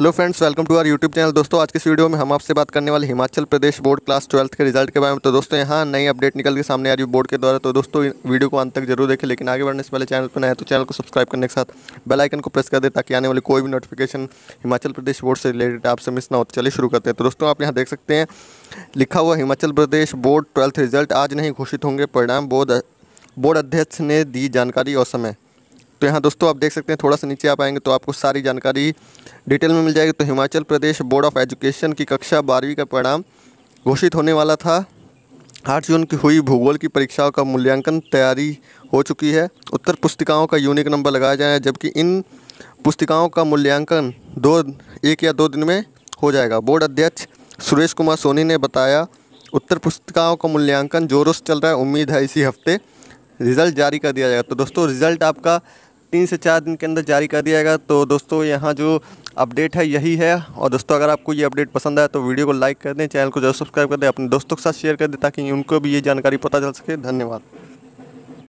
hello friends welcome to our YouTube channel दोस्तों आज की इस वीडियो में हम आपसे बात करने वाले Himachal Pradesh board class twelfth के रिजल्ट के बारे में तो दोस्तों यहाँ नई अपडेट निकल के सामने आ रही है बोर्ड के द्वारा तो दोस्तों वीडियो को अंत तक जरूर देखें लेकिन आगे बढ़ने से पहले चैनल पर नया तो चैनल को सब्सक्राइब करने के साथ बेलाइकन को प्रेस कर दे ताकि आने वाली कोई भी नोटिफिकेशन हिमाचल प्रदेश बोर्ड से रिलेटेड आपसे मिस ना हो तो चलिए शुरू करते हैं तो दोस्तों आप यहाँ देख सकते हैं लिखा हुआ Himachal Pradesh board twelfth result आज नहीं घोषित होंगे परिणाम बोर्ड बोर्ड अध्यक्ष ने दी जानकारी और समय तो यहाँ दोस्तों आप देख सकते हैं थोड़ा सा नीचे आप आएंगे तो आपको सारी जानकारी डिटेल में मिल जाएगी तो Himachal Pradesh board of education की कक्षा बारहवीं का परिणाम घोषित होने वाला था आठ जून की हुई भूगोल की परीक्षाओं का मूल्यांकन तैयारी हो चुकी है उत्तर पुस्तिकाओं का यूनिक नंबर लगाया जाए जबकि इन पुस्तिकाओं का मूल्यांकन दो एक या दो दिन में हो जाएगा बोर्ड अध्यक्ष सुरेश कुमार सोनी ने बताया उत्तर पुस्तिकाओं का मूल्यांकन जोरों से चल रहा है उम्मीद है इसी हफ्ते रिज़ल्ट जारी कर दिया जाएगा तो दोस्तों रिज़ल्ट आपका तीन से चार दिन के अंदर जारी कर दिया गया तो दोस्तों यहाँ जो अपडेट है यही है और दोस्तों अगर आपको ये अपडेट पसंद आया तो वीडियो को लाइक कर दें चैनल को जरूर सब्सक्राइब कर दें अपने दोस्तों के साथ शेयर कर दें ताकि उनको भी ये जानकारी पता चल सके धन्यवाद